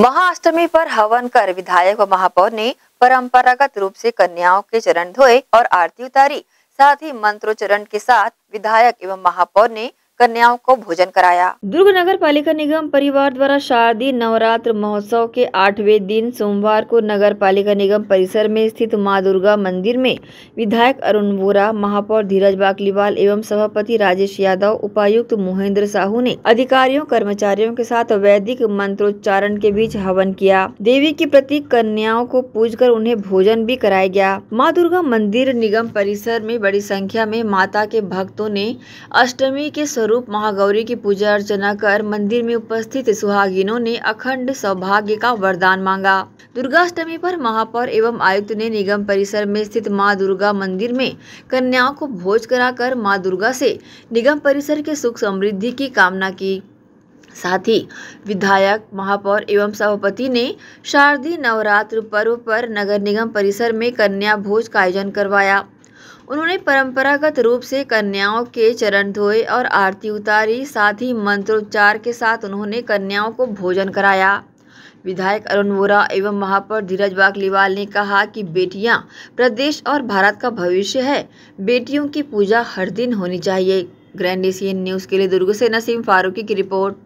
महाअष्टमी पर हवन कर विधायक व महापौर ने परंपरागत रूप से कन्याओं के चरण धोए और आरती उतारी साथ ही मंत्रोच्चरण के साथ विधायक एवं महापौर ने कन्याओं को भोजन कराया दुर्ग नगर पालिका निगम परिवार द्वारा शारदीय नवरात्र महोत्सव के आठवें दिन सोमवार को नगर पालिका निगम परिसर में स्थित माँ दुर्गा मंदिर में विधायक अरुण वोरा महापौर धीरज बाकलीवाल एवं सभापति राजेश यादव उपायुक्त मोहेंद्र साहू ने अधिकारियों कर्मचारियों के साथ वैदिक मंत्रोच्चारण के बीच हवन किया देवी के प्रति कन्याओं को पूज उन्हें भोजन भी कराया गया माँ दुर्गा मंदिर निगम परिसर में बड़ी संख्या में माता के भक्तों ने अष्टमी के स्वरूप महागौरी की पूजा अर्चना कर मंदिर में उपस्थित सुहागिनों ने अखंड सौभाग्य का वरदान मांगा दुर्गाष्टमी पर महापौर एवं आयुक्त ने निगम परिसर में स्थित माँ दुर्गा मंदिर में कन्याओं को भोज कराकर माँ दुर्गा से निगम परिसर के सुख समृद्धि की कामना की साथ ही विधायक महापौर एवं सभापति ने शारदीय नवरात्र पर्व पर नगर निगम परिसर में कन्या भोज का आयोजन करवाया उन्होंने परंपरागत रूप से कन्याओं के चरण धोए और आरती उतारी साथ ही मंत्रोच्चार के साथ उन्होंने कन्याओं को भोजन कराया विधायक अरुण वोरा एवं महापौर धीरज बागलीवाल ने कहा कि बेटियां प्रदेश और भारत का भविष्य है बेटियों की पूजा हर दिन होनी चाहिए ग्रैंड एशियन न्यूज़ के लिए दुर्ग से नसीम फारूकी की रिपोर्ट